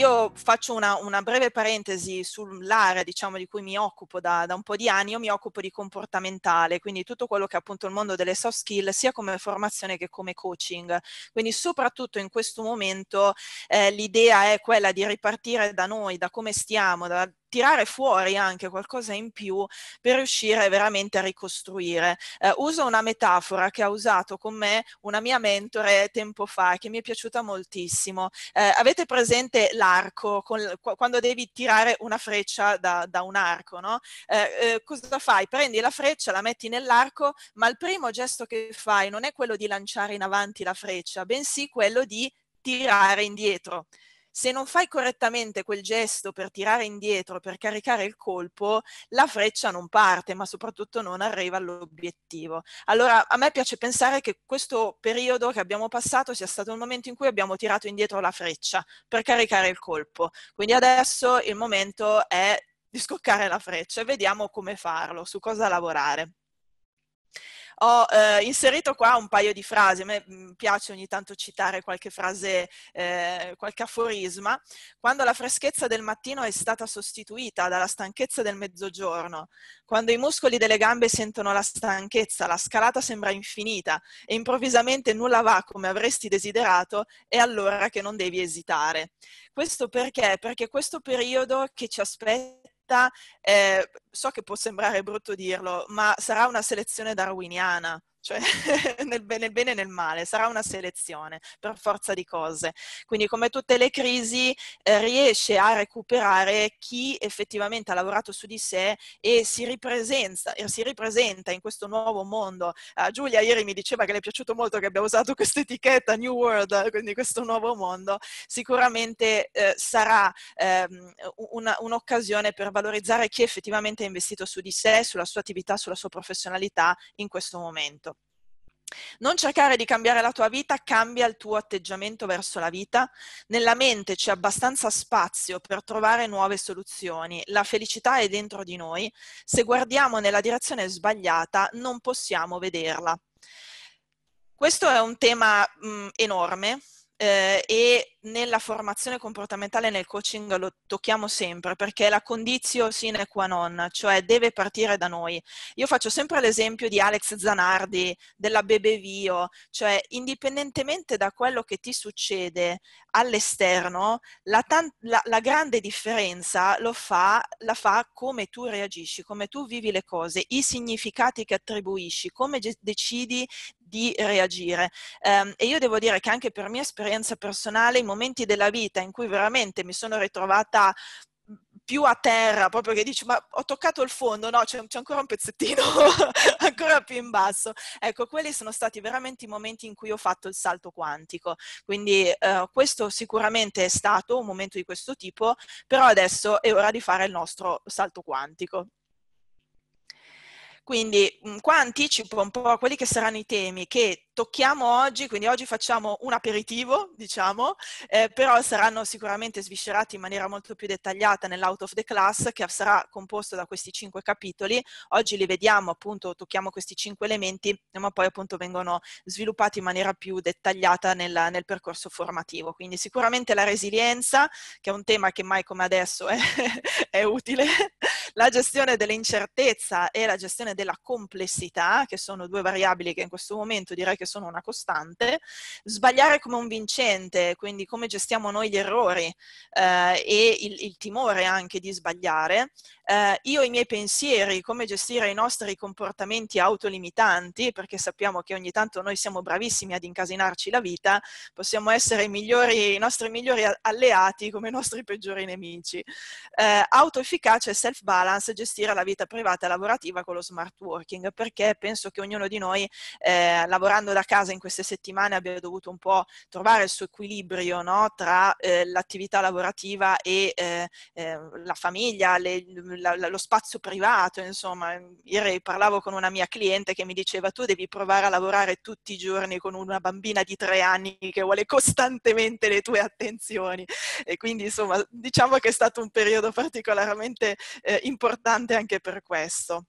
io faccio una, una breve parentesi sull'area diciamo, di cui mi occupo da, da, un po' di anni, io mi occupo di comportamentale, quindi tutto quello che è appunto il mondo delle soft skill sia come formazione che come coaching, quindi soprattutto in questo momento eh, l'idea è quella di ripartire da noi, da come stiamo, da, tirare fuori anche qualcosa in più per riuscire veramente a ricostruire. Eh, uso una metafora che ha usato con me una mia mentore tempo fa che mi è piaciuta moltissimo. Eh, avete presente l'arco con, quando devi tirare una freccia da, da un arco, no? Eh, eh, cosa fai? Prendi la freccia, la metti nell'arco, ma il primo gesto che fai non è quello di lanciare in avanti la freccia, bensì quello di tirare indietro se non fai correttamente quel gesto per tirare indietro, per caricare il colpo, la freccia non parte, ma soprattutto non arriva all'obiettivo. Allora a me piace pensare che questo periodo che abbiamo passato sia stato il momento in cui abbiamo tirato indietro la freccia per caricare il colpo. Quindi adesso il momento è di scoccare la freccia e vediamo come farlo, su cosa lavorare ho eh, inserito qua un paio di frasi, a me mm, piace ogni tanto citare qualche frase, eh, qualche aforisma. Quando la freschezza del mattino è stata sostituita dalla stanchezza del mezzogiorno, quando i muscoli delle gambe sentono la stanchezza, la scalata sembra infinita e improvvisamente nulla va come avresti desiderato, è allora che non devi esitare. Questo perché? Perché questo periodo che ci aspetta realtà, eh, so che può sembrare brutto dirlo, ma sarà una selezione darwiniana cioè nel bene, nel bene e nel male, sarà una selezione per forza di cose. Quindi come tutte le crisi eh, riesce a recuperare chi effettivamente ha lavorato su di sé e si ripresenta, e si ripresenta in questo nuovo mondo. Uh, Giulia ieri mi diceva che le è piaciuto molto che abbia usato questa etichetta New World, quindi questo nuovo mondo, sicuramente eh, sarà ehm, una, un'occasione per valorizzare chi effettivamente ha investito su di sé, sulla sua attività, sulla sua professionalità in questo momento. Non cercare di cambiare la tua vita, cambia il tuo atteggiamento verso la vita. Nella mente c'è abbastanza spazio per trovare nuove soluzioni. La felicità è dentro di noi. Se guardiamo nella direzione sbagliata, non possiamo vederla. Questo è un tema mh, enorme eh, e nella formazione comportamentale nel coaching lo tocchiamo sempre perché è la condizio sine qua non, cioè deve partire da noi. Io faccio sempre l'esempio di Alex Zanardi, della Bebevio, cioè indipendentemente da quello che ti succede all'esterno, la, tan- la, la grande differenza fa, la fa come tu reagisci, come tu vivi le cose, i significati che attribuisci, come ge- decidi di reagire. Um, e io devo dire che anche per mia esperienza personale, momenti della vita in cui veramente mi sono ritrovata mhmm, più a terra, proprio che dici ma ho toccato il fondo, no, c'è, c'è ancora un pezzettino, ancora più in basso. Ecco, quelli sono stati veramente i momenti in cui ho fatto il salto quantico. Quindi eh, questo sicuramente è stato un momento di questo tipo, però adesso è ora di fare il nostro salto quantico. Quindi mhmm, qua anticipo un po' quelli che saranno i temi che tocchiamo oggi, quindi oggi facciamo un aperitivo, diciamo, eh, però saranno sicuramente sviscerati in maniera molto più dettagliata nell'out of the class che sarà composto da questi cinque capitoli. Oggi li vediamo appunto, tocchiamo questi cinque elementi, ma poi appunto vengono sviluppati in maniera più dettagliata nel, nel percorso formativo. Quindi sicuramente la resilienza, che è un tema che mai come adesso è, è utile, la gestione dell'incertezza e la gestione della complessità, che sono due variabili che in questo momento direi che sono una costante, sbagliare come un vincente, quindi come gestiamo noi gli errori eh, e il, il, timore anche di sbagliare, eh, io i miei pensieri, come gestire i nostri comportamenti autolimitanti, perché sappiamo che ogni tanto noi siamo bravissimi ad incasinarci la vita, possiamo essere i, migliori, i nostri migliori alleati come i nostri peggiori nemici. Eh, autoefficacia e self-bar balance gestire la vita privata e lavorativa con lo smart working, perché penso che ognuno di noi, eh, lavorando da casa in queste settimane, abbia dovuto un po' trovare il suo equilibrio no? tra eh, l'attività lavorativa e eh, eh, la famiglia, le, la, la, lo spazio privato. Insomma, ieri parlavo con una mia cliente che mi diceva tu devi provare a lavorare tutti i giorni con una bambina di tre anni che vuole costantemente le tue attenzioni. E quindi, insomma, diciamo che è stato un periodo particolarmente eh, importante anche per questo.